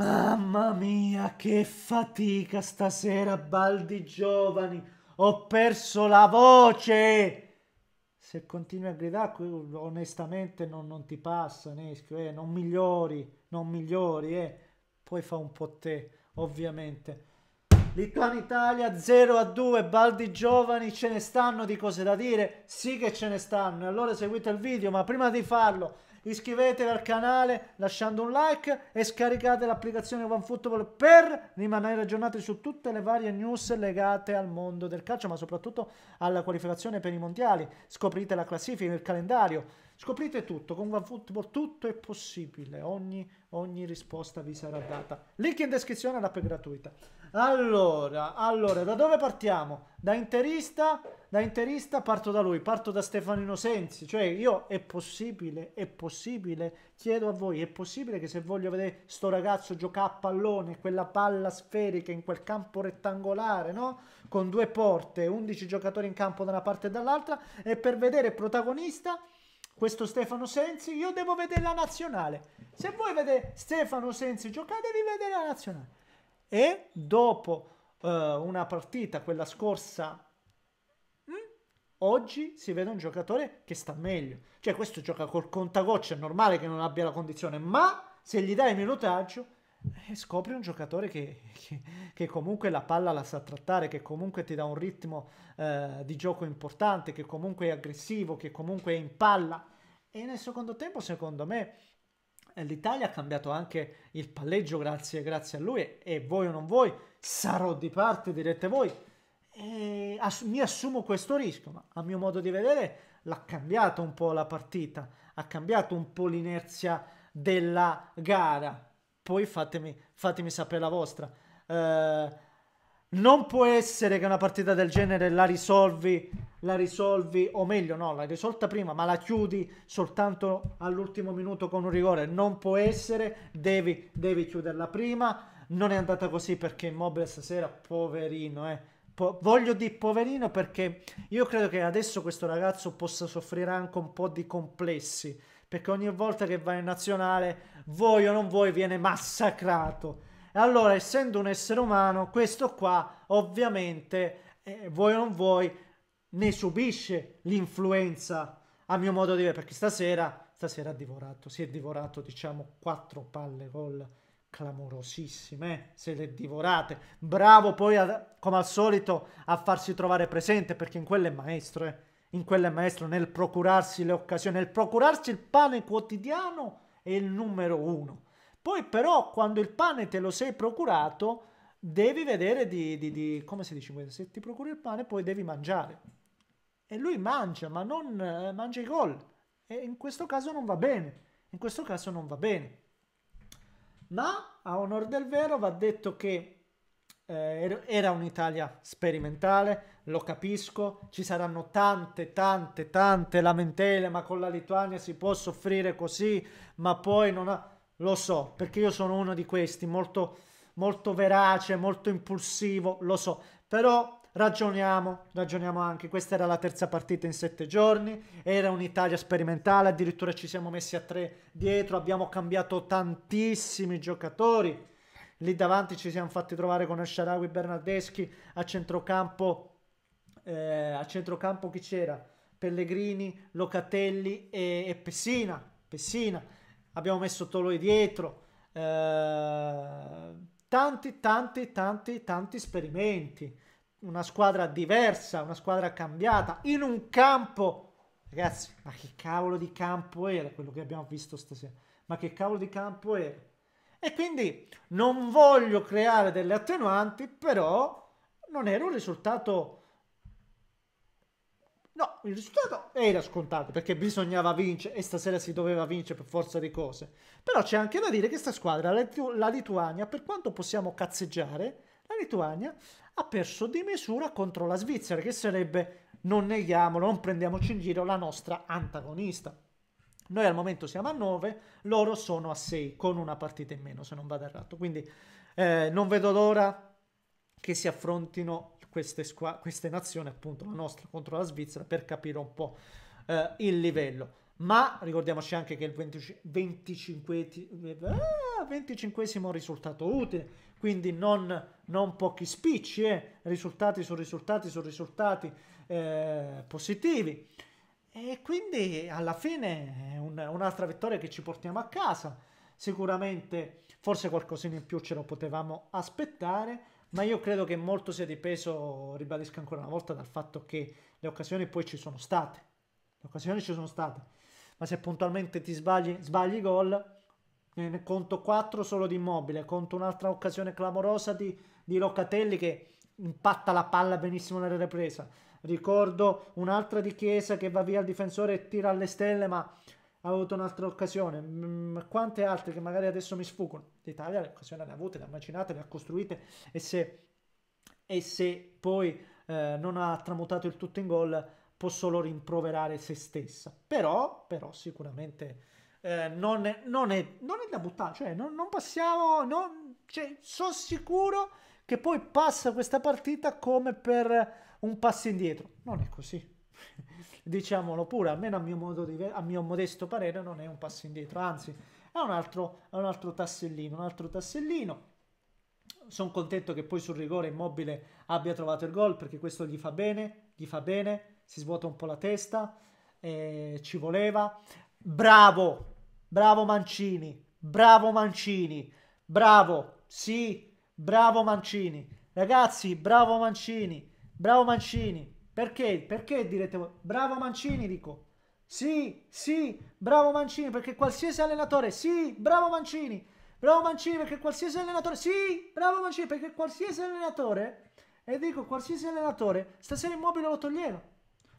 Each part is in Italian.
Mamma mia, che fatica stasera, baldi giovani! Ho perso la voce! Se continui a gridare, onestamente non, non ti passa, Neschio, eh? non migliori, non migliori, eh? poi fa un po' te, ovviamente. Lituania-Italia 0 2, baldi giovani, ce ne stanno di cose da dire? Sì che ce ne stanno, allora seguite il video, ma prima di farlo iscrivetevi al canale lasciando un like e scaricate l'applicazione OneFootball per rimanere aggiornati su tutte le varie news legate al mondo del calcio ma soprattutto alla qualificazione per i mondiali. Scoprite la classifica, il calendario Scoprite tutto, con OneFootball tutto è possibile, ogni, ogni risposta vi sarà data. Link in descrizione, l'app è gratuita. Allora, allora, da dove partiamo? Da interista, da interista parto da lui, parto da Stefanino Sensi. cioè io è possibile, è possibile, chiedo a voi, è possibile che se voglio vedere sto ragazzo giocare a pallone, quella palla sferica in quel campo rettangolare, no? Con due porte, 11 giocatori in campo da una parte e dall'altra, e per vedere protagonista questo Stefano Sensi, io devo vedere la nazionale. Se voi vedete Stefano Sensi giocare, devi vedere la nazionale. E dopo uh, una partita, quella scorsa, mh, mm, oggi si vede un giocatore che sta meglio. Cioè questo gioca col contagoccio, è normale che non abbia la condizione, ma se gli dai il minutaggio e eh, scopri un giocatore che, che, che, comunque la palla la sa trattare, che comunque ti dà un ritmo eh, di gioco importante, che comunque è aggressivo, che comunque è in palla. E nel secondo tempo, secondo me, eh, l'Italia ha cambiato anche il palleggio grazie, grazie a lui e voi o non voi, sarò di parte, direte voi. E ass mi assumo questo rischio, ma a mio modo di vedere l'ha cambiato un po' la partita, ha cambiato un po' l'inerzia della gara poi fatemi, fatemi sapere la vostra. Eh, non può essere che una partita del genere la risolvi, la risolvi, o meglio, no, la risolta prima, ma la chiudi soltanto all'ultimo minuto con un rigore. Non può essere, devi, devi chiuderla prima. Non è andata così perché Immobile stasera, poverino, eh. Po- voglio dire poverino perché io credo che adesso questo ragazzo possa soffrire anche un po' di complessi perché ogni volta che va in nazionale, vuoi o non vuoi, viene massacrato. E allora, essendo un essere umano, questo qua ovviamente, eh, vuoi o non vuoi, ne subisce l'influenza, a mio modo di vedere, perché stasera, stasera ha divorato, si è divorato, diciamo, quattro palle gol clamorosissime, eh? se le divorate. Bravo poi, a, come al solito, a farsi trovare presente, perché in quello è maestro, eh in quel maestro nel procurarsi le occasioni, nel procurarsi il pane quotidiano è il numero uno. Poi però quando il pane te lo sei procurato, devi vedere di, di, di come si dice, se ti procuri il pane poi devi mangiare. E lui mangia, ma non eh, mangia i gol. E in questo caso non va bene. In questo caso non va bene. Ma a onore del vero va detto che eh, era un'Italia sperimentale, lo capisco, ci saranno tante, tante, tante lamentele, ma con la Lituania si può soffrire così, ma poi non ha... Lo so, perché io sono uno di questi, molto, molto verace, molto impulsivo, lo so, però ragioniamo, ragioniamo anche, questa era la terza partita in sette giorni, era un'Italia sperimentale, addirittura ci siamo messi a tre dietro, abbiamo cambiato tantissimi giocatori, lì davanti ci siamo fatti trovare con Asharawi Bernardeschi a centrocampo eh, a centrocampo chi c'era? Pellegrini, Locatelli e, e Pessina. Pessina. Abbiamo messo Toloi dietro. Eh, tanti, tanti, tanti, tanti esperimenti. Una squadra diversa, una squadra cambiata, in un campo... Ragazzi, ma che cavolo di campo era quello che abbiamo visto stasera? Ma che cavolo di campo era? E quindi non voglio creare delle attenuanti, però non era un risultato il risultato era scontato perché bisognava vincere e stasera si doveva vincere per forza di cose. Però c'è anche da dire che questa squadra, la, la Lituania, per quanto possiamo cazzeggiare, la Lituania ha perso di misura contro la Svizzera, che sarebbe, non neghiamolo, non prendiamoci in giro, la nostra antagonista. Noi al momento siamo a 9, loro sono a 6 con una partita in meno se non vado errato. Quindi eh, non vedo l'ora che si affrontino queste, squa- queste nazioni, appunto la nostra contro la Svizzera, per capire un po' eh, il livello. Ma ricordiamoci anche che il 25, ah, risultato utile, quindi non, non pochi spicci, eh? risultati su risultati su risultati eh, positivi. E quindi alla fine è un, un'altra vittoria che ci portiamo a casa. Sicuramente forse qualcosina in più ce lo potevamo aspettare, ma io credo che molto sia dipeso, ribadisco ancora una volta, dal fatto che le occasioni poi ci sono state. Le occasioni ci sono state, ma se puntualmente ti sbagli, sbagli gol, eh, conto 4 solo di immobile, conto un'altra occasione clamorosa di, di Locatelli che impatta la palla benissimo nella ripresa. Ricordo un'altra di Chiesa che va via al difensore e tira alle stelle, ma ha avuto un'altra occasione, mm, quante altre che magari adesso mi sfuggono. L'Italia l'occasione l'ha avuta, l'ha macinata, l'ha costruita e se, e se poi eh, non ha tramutato il tutto in gol può solo rimproverare se stessa. Però, però sicuramente eh, non, è, non, è, non, è, da buttare, cioè non, non passiamo, cioè, sono sicuro che poi passa questa partita come per un passo indietro. Non è così diciamolo pure, almeno a mio, modo di, a mio modesto parere non è un passo indietro, anzi è un altro, è un altro tassellino, un altro tassellino. Sono contento che poi sul rigore Immobile abbia trovato il gol perché questo gli fa bene, gli fa bene, si svuota un po' la testa, eh, ci voleva. Bravo, bravo Mancini, bravo Mancini, bravo, sì, bravo Mancini. Ragazzi, bravo Mancini, bravo Mancini. Perché? Perché direte voi? Bravo Mancini, dico. Sì, sì, bravo Mancini, perché qualsiasi allenatore, sì, bravo Mancini. Bravo Mancini perché qualsiasi allenatore, sì, bravo Mancini perché qualsiasi allenatore, e dico qualsiasi allenatore, stasera Immobile lo toglieva.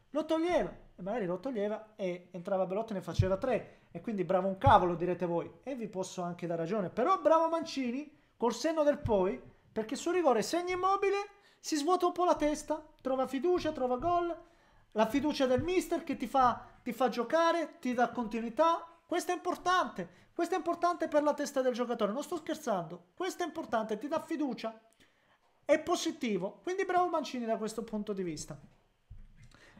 Lo toglieva, e magari lo toglieva e entrava Belotti e ne faceva tre. E quindi bravo un cavolo, direte voi. E vi posso anche dare ragione. Però bravo Mancini, col senno del poi, perché su rigore segna Immobile si svuota un po' la testa, trova fiducia, trova gol, la fiducia del mister che ti fa, ti fa giocare, ti dà continuità. Questo è importante, questo è importante per la testa del giocatore, non sto scherzando, questo è importante, ti dà fiducia, è positivo, quindi bravo Mancini da questo punto di vista.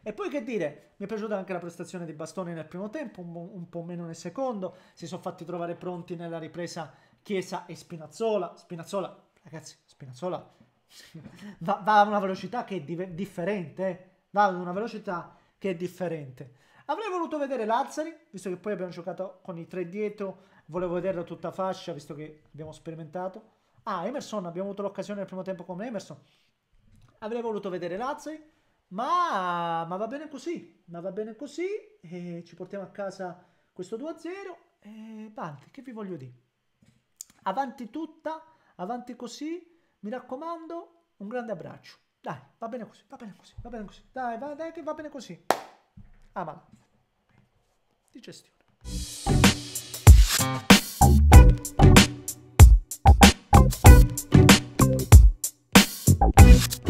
E poi che dire, mi è piaciuta anche la prestazione di Bastoni nel primo tempo, un, un po' meno nel secondo, si sono fatti trovare pronti nella ripresa Chiesa e Spinazzola, Spinazzola, ragazzi, Spinazzola va, va, a una velocità che è di- differente, eh. va ad una velocità che è differente. Avrei voluto vedere Lazzari, visto che poi abbiamo giocato con i tre dietro, volevo vederla tutta fascia, visto che abbiamo sperimentato. Ah, Emerson, abbiamo avuto l'occasione nel primo tempo con Emerson. Avrei voluto vedere Lazzari, ma, ma va bene così, ma va bene così, e ci portiamo a casa questo 2-0 e avanti, che vi voglio dire? Avanti tutta, avanti così, mi raccomando, un grande abbraccio. Dai, va bene così, va bene così, va bene così. Dai, va, dai che va bene così. Amala. Ah, digestione. Thank you.